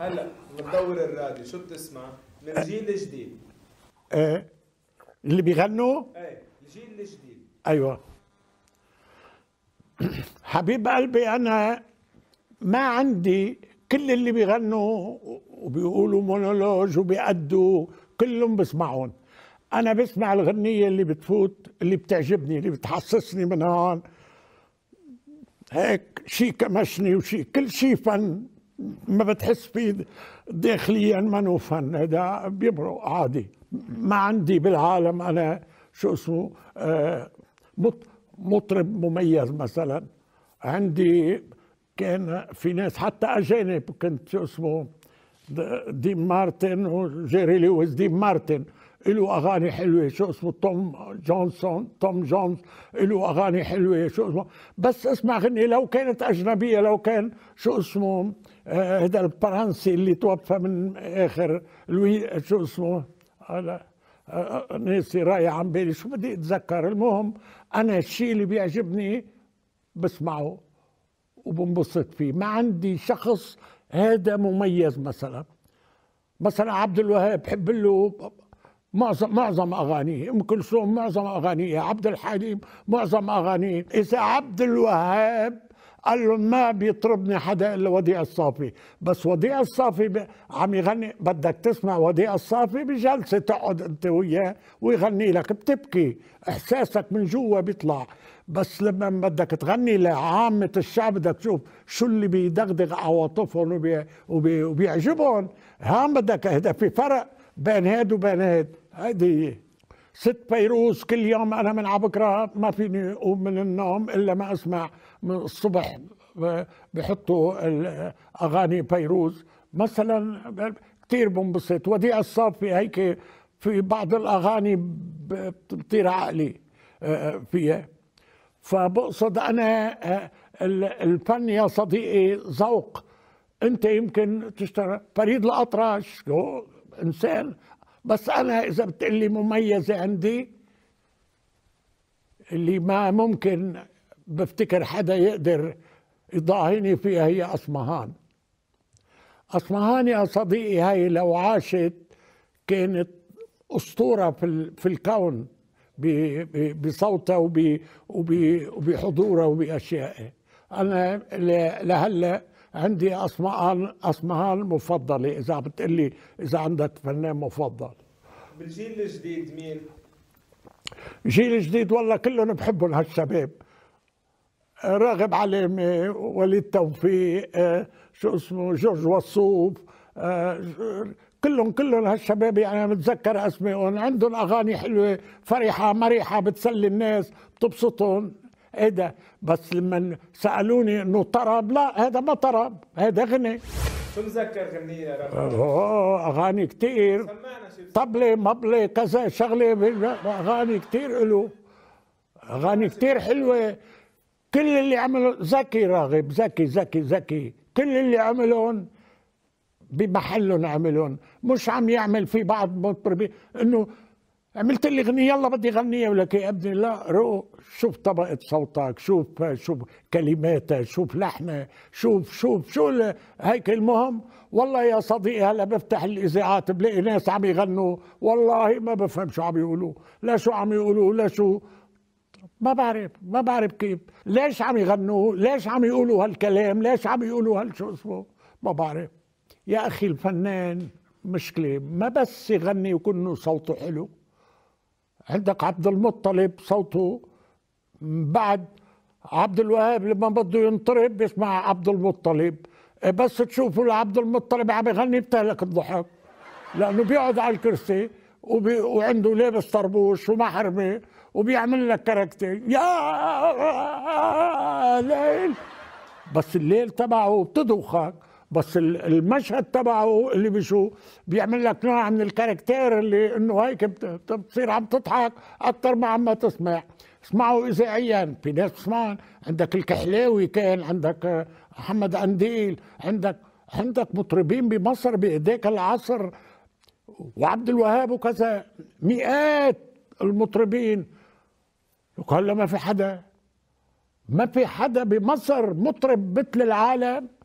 هلا بتدور الراديو شو بتسمع؟ من الجيل الجديد ايه اللي بيغنوا؟ ايه الجيل الجديد ايوه حبيب قلبي انا ما عندي كل اللي بيغنوا وبيقولوا مونولوج وبيأدوا كلهم بسمعهم انا بسمع الغنيه اللي بتفوت اللي بتعجبني اللي بتحسسني من هون هيك شي كمشني وشي كل شي فن ما بتحس فيه داخليا منه فن هذا بيمرق عادي ما عندي بالعالم انا شو اسمه آه مطرب مميز مثلا عندي كان في ناس حتى اجانب كنت شو اسمه دي مارتن وجيري لويس دي مارتن إلو اغاني حلوه شو اسمه توم جونسون توم جونز إلو اغاني حلوه شو اسمه بس اسمع غني لو كانت اجنبيه لو كان شو اسمه هذا آه الفرنسي اللي توفى من اخر لوي شو اسمه على آه، آه، ناسي رايح عن بالي شو بدي اتذكر المهم انا الشيء اللي بيعجبني بسمعه وبنبسط فيه ما عندي شخص هذا مميز مثلا مثلا عبد الوهاب بحب له معظم معظم اغانيه ام كلثوم معظم اغانيه عبد الحليم معظم اغانيه اذا عبد الوهاب قال له ما بيطربني حدا الا وديع الصافي بس وديع الصافي ب... عم يغني بدك تسمع وديع الصافي بجلسه تقعد انت وياه ويغني لك بتبكي احساسك من جوا بيطلع بس لما بدك تغني لعامة الشعب بدك تشوف شو اللي بيدغدغ عواطفهم وبي... وبي... وبيعجبهم هان بدك هذا في فرق بين هاد وبين هاد هيدي هي ست فيروز كل يوم انا من عبكره ما فيني اقوم من النوم الا ما اسمع من الصبح بحطوا اغاني فيروز مثلا كثير بنبسط وديع الصافي هيك في بعض الاغاني بتطير عقلي آه، آه، فيها فبقصد انا آه، الفن يا صديقي ذوق انت يمكن تشتغل فريد الاطرش انسان بس انا اذا بتقلي مميزه عندي اللي ما ممكن بفتكر حدا يقدر يضاهيني فيها هي اصمهان اصمهان يا صديقي هاي لو عاشت كانت اسطوره في في الكون بصوتها وبحضورها وباشيائها انا لهلا عندي اصمهان اصمهان مفضلة إذا عم بتقلي إذا عندك فنان مفضل بالجيل الجديد مين؟ جيل جديد والله كلهم بحبهم هالشباب راغب علامة وليد توفيق آه، شو اسمه جورج وصوف آه، كلهم كلهم هالشباب يعني بتذكر اسمائهم عندهم اغاني حلوه فرحه مريحه بتسلي الناس بتبسطهم ايه ده بس لما سالوني انه طرب لا هذا ما طرب هذا غني شو مذكر غنية يا رب؟ اوه اغاني كثير طبلة مبلة كذا شغلة اغاني كثير له اغاني كثير حلوة كل اللي عملوا زكي راغب زكي زكي زكي كل اللي عملون بمحلهم عملون مش عم يعمل في بعض مطربين انه عملت لي اغنيه يلا بدي غنيها ولك يا ابني لا رو شوف طبقه صوتك شوف شوف كلماتك شوف لحنه شوف شوف شو هيك المهم والله يا صديقي هلا بفتح الاذاعات بلاقي ناس عم يغنوا والله ما بفهم شو عم يقولوا لا شو عم يقولوا لا شو ما بعرف ما بعرف كيف ليش عم يغنوا ليش عم يقولوا هالكلام ليش عم يقولوا هالشو اسمه ما بعرف يا اخي الفنان مشكله ما بس يغني ويكون صوته حلو عندك عبد المطلب صوته بعد عبد الوهاب لما بده ينطرب بيسمع عبد المطلب إيه بس تشوفوا عبد المطلب عم يغني بتهلك الضحك لانه بيقعد على الكرسي وبي... وعنده لابس طربوش ومحرمه وبيعمل لك كاركتر يا ليل بس الليل تبعه بتدوخك بس المشهد تبعه اللي بشو بيعمل لك نوع من الكاركتير اللي انه هيك بتصير عم تضحك اكثر ما عم تسمع اسمعوا اذاعيا في ناس بتسمعهم عندك الكحلاوي كان عندك محمد آه، انديل عندك عندك مطربين بمصر بايديك العصر وعبد الوهاب وكذا مئات المطربين قال ما في حدا ما في حدا بمصر مطرب مثل العالم